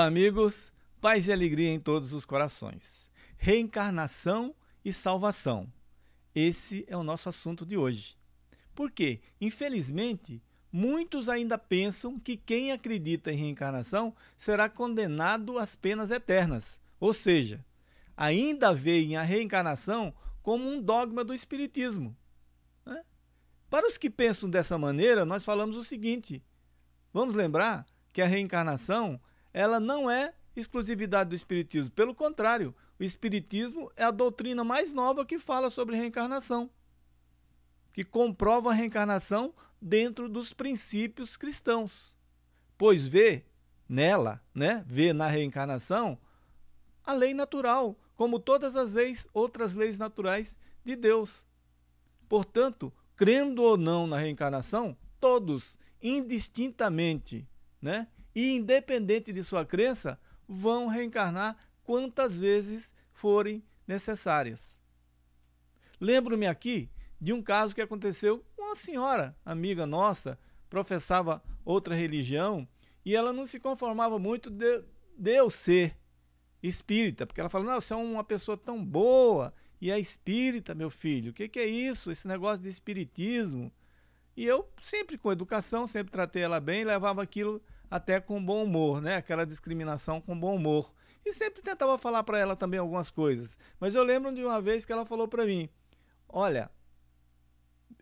Olá, amigos. Paz e alegria em todos os corações. Reencarnação e salvação. Esse é o nosso assunto de hoje. Porque, infelizmente, muitos ainda pensam que quem acredita em reencarnação será condenado às penas eternas, ou seja, ainda veem a reencarnação como um dogma do Espiritismo. Para os que pensam dessa maneira, nós falamos o seguinte: vamos lembrar que a reencarnação ela não é exclusividade do Espiritismo. Pelo contrário, o Espiritismo é a doutrina mais nova que fala sobre reencarnação, que comprova a reencarnação dentro dos princípios cristãos, pois vê nela, né, vê na reencarnação a lei natural, como todas as leis, outras leis naturais de Deus. Portanto, crendo ou não na reencarnação, todos, indistintamente, né, e, independente de sua crença, vão reencarnar quantas vezes forem necessárias. Lembro-me aqui de um caso que aconteceu com uma senhora amiga nossa, professava outra religião e ela não se conformava muito de, de eu ser espírita, porque ela falou: Não, você é uma pessoa tão boa e é espírita, meu filho, o que, que é isso? Esse negócio de espiritismo. E eu sempre com educação, sempre tratei ela bem, levava aquilo até com bom humor, né? Aquela discriminação com bom humor. E sempre tentava falar para ela também algumas coisas. Mas eu lembro de uma vez que ela falou para mim: Olha,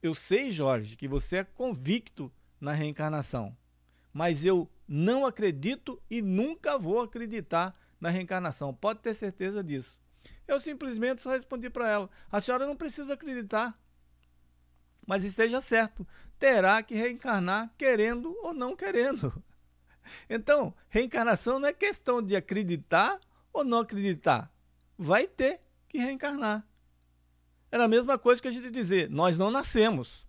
eu sei, Jorge, que você é convicto na reencarnação, mas eu não acredito e nunca vou acreditar na reencarnação. Pode ter certeza disso. Eu simplesmente só respondi para ela: A senhora não precisa acreditar, mas esteja certo, terá que reencarnar querendo ou não querendo. Então, reencarnação não é questão de acreditar ou não acreditar. Vai ter que reencarnar. Era a mesma coisa que a gente dizer, nós não nascemos.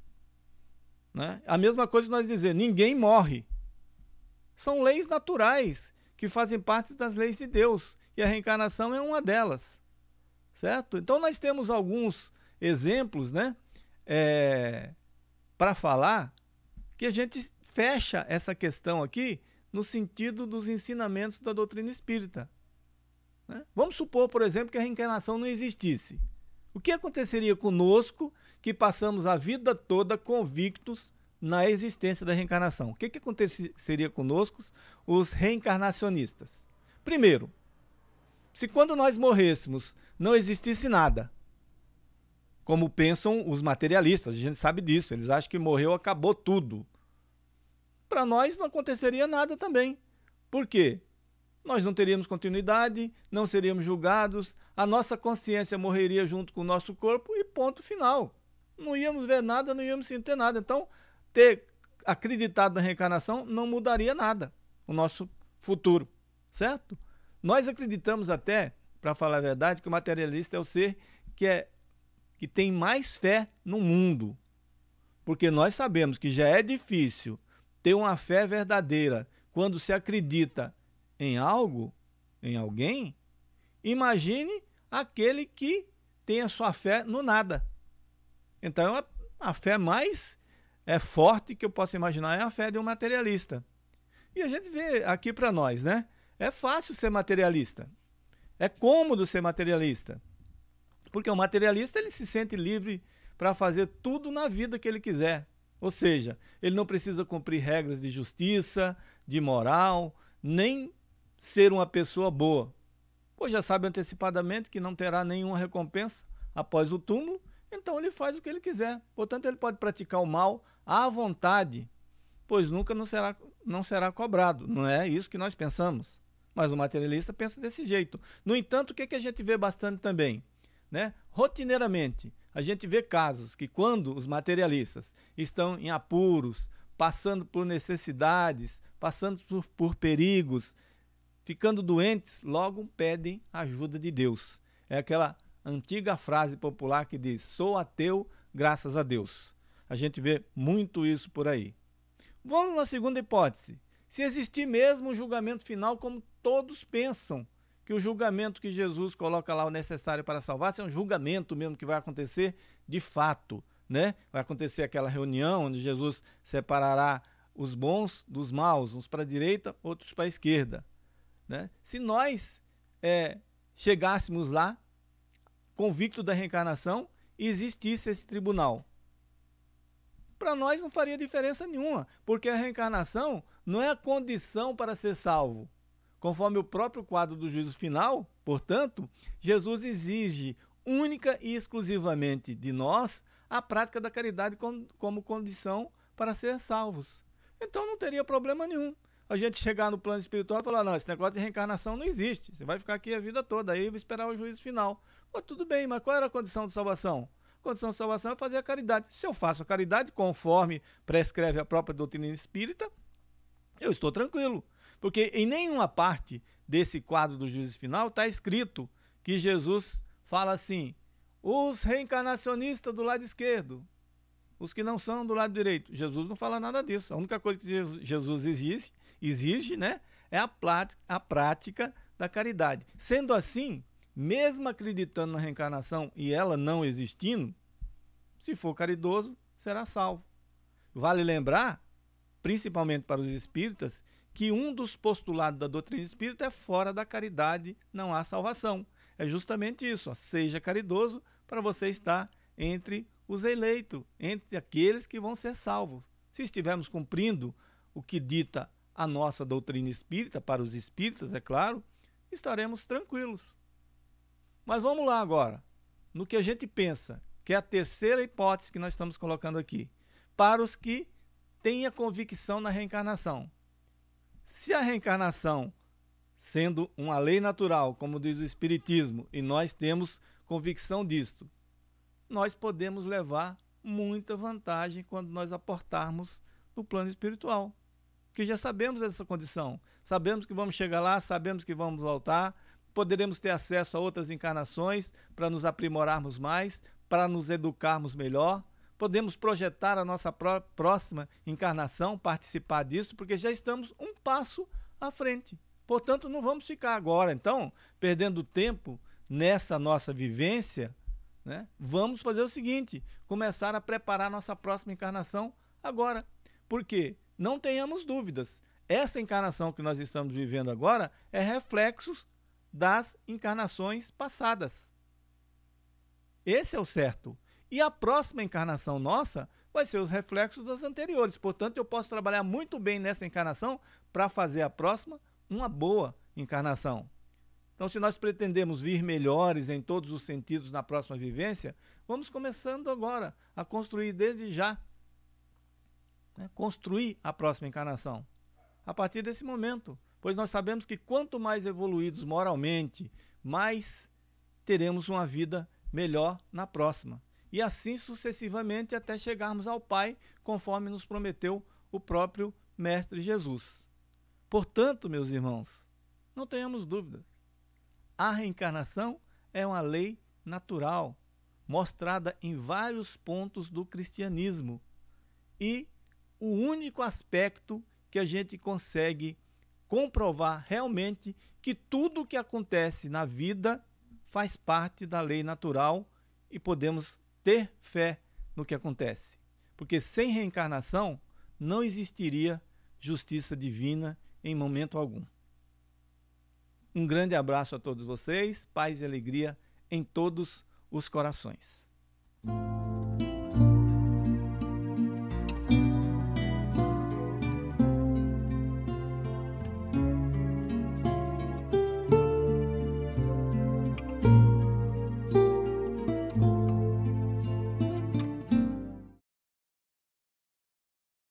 Né? A mesma coisa que nós dizer, ninguém morre. São leis naturais que fazem parte das leis de Deus. E a reencarnação é uma delas. Certo? Então nós temos alguns exemplos né, é, eh, para falar que a gente fecha essa questão aqui no sentido dos ensinamentos da doutrina espírita. Né? Vamos supor, por exemplo, que a reencarnação não existisse. O que aconteceria conosco que passamos a vida toda convictos na existência da reencarnação? O que, que aconteceria conosco, os reencarnacionistas? Primeiro, se quando nós morrêssemos não existisse nada, como pensam os materialistas, a gente sabe disso, eles acham que morreu, acabou tudo para nós não aconteceria nada também. Por quê? Nós não teríamos continuidade, não seríamos julgados, a nossa consciência morreria junto com o nosso corpo e ponto final. Não íamos ver nada, não íamos sentir nada. Então, ter acreditado na reencarnação não mudaria nada o nosso futuro, certo? Nós acreditamos até, para falar a verdade, que o materialista é o ser que é que tem mais fé no mundo. Porque nós sabemos que já é difícil ter uma fé verdadeira quando se acredita em algo, em alguém, imagine aquele que tem a sua fé no nada. Então, é a, a fé mais é forte que eu posso imaginar é a fé de um materialista. E a gente vê aqui para nós, né? É fácil ser materialista. É cômodo ser materialista. Porque o materialista ele se sente livre para fazer tudo na vida que ele quiser. Ou seja, ele não precisa cumprir regras de justiça, de moral, nem ser uma pessoa boa, pois já sabe antecipadamente que não terá nenhuma recompensa após o túmulo, então ele faz o que ele quiser. Portanto, ele pode praticar o mal à vontade, pois nunca não será, não será cobrado. Não é isso que nós pensamos. Mas o materialista pensa desse jeito. No entanto, o que, é que a gente vê bastante também? Né? Rotineiramente, a gente vê casos que, quando os materialistas estão em apuros, passando por necessidades, passando por, por perigos, ficando doentes, logo pedem ajuda de Deus. É aquela antiga frase popular que diz: sou ateu, graças a Deus. A gente vê muito isso por aí. Vamos na segunda hipótese. Se existir mesmo um julgamento final, como todos pensam, que o julgamento que Jesus coloca lá o necessário para salvar, se é um julgamento mesmo que vai acontecer de fato, né? Vai acontecer aquela reunião onde Jesus separará os bons dos maus, uns para a direita, outros para a esquerda, né? Se nós é, chegássemos lá convicto da reencarnação e existisse esse tribunal, para nós não faria diferença nenhuma, porque a reencarnação não é a condição para ser salvo. Conforme o próprio quadro do juízo final, portanto, Jesus exige única e exclusivamente de nós a prática da caridade como condição para ser salvos. Então não teria problema nenhum a gente chegar no plano espiritual e falar: não, esse negócio de reencarnação não existe. Você vai ficar aqui a vida toda, aí vai esperar o juízo final. tudo bem, mas qual era a condição de salvação? A condição de salvação é fazer a caridade. Se eu faço a caridade conforme prescreve a própria doutrina espírita, eu estou tranquilo. Porque em nenhuma parte desse quadro do juízo final está escrito que Jesus fala assim: os reencarnacionistas do lado esquerdo, os que não são do lado direito. Jesus não fala nada disso. A única coisa que Jesus exige, exige né, é a, plática, a prática da caridade. Sendo assim, mesmo acreditando na reencarnação e ela não existindo, se for caridoso, será salvo. Vale lembrar, principalmente para os espíritas, que um dos postulados da doutrina espírita é fora da caridade não há salvação. É justamente isso, ó, seja caridoso para você estar entre os eleitos, entre aqueles que vão ser salvos. Se estivermos cumprindo o que dita a nossa doutrina espírita, para os espíritas, é claro, estaremos tranquilos. Mas vamos lá agora, no que a gente pensa, que é a terceira hipótese que nós estamos colocando aqui, para os que têm a convicção na reencarnação. Se a reencarnação, sendo uma lei natural, como diz o Espiritismo, e nós temos convicção disto, nós podemos levar muita vantagem quando nós aportarmos no plano espiritual. Que já sabemos essa condição, sabemos que vamos chegar lá, sabemos que vamos voltar, poderemos ter acesso a outras encarnações para nos aprimorarmos mais, para nos educarmos melhor. Podemos projetar a nossa próxima encarnação, participar disso, porque já estamos um passo à frente. Portanto, não vamos ficar agora, então, perdendo tempo nessa nossa vivência. Né? Vamos fazer o seguinte: começar a preparar nossa próxima encarnação agora. Porque não tenhamos dúvidas, essa encarnação que nós estamos vivendo agora é reflexos das encarnações passadas. Esse é o certo. E a próxima encarnação nossa vai ser os reflexos das anteriores. Portanto, eu posso trabalhar muito bem nessa encarnação para fazer a próxima uma boa encarnação. Então, se nós pretendemos vir melhores em todos os sentidos na próxima vivência, vamos começando agora a construir desde já. Né? Construir a próxima encarnação. A partir desse momento. Pois nós sabemos que quanto mais evoluídos moralmente, mais teremos uma vida melhor na próxima e assim sucessivamente até chegarmos ao Pai, conforme nos prometeu o próprio Mestre Jesus. Portanto, meus irmãos, não tenhamos dúvida. A reencarnação é uma lei natural, mostrada em vários pontos do cristianismo. E o único aspecto que a gente consegue comprovar realmente que tudo o que acontece na vida faz parte da lei natural e podemos ter fé no que acontece. Porque sem reencarnação não existiria justiça divina em momento algum. Um grande abraço a todos vocês, paz e alegria em todos os corações.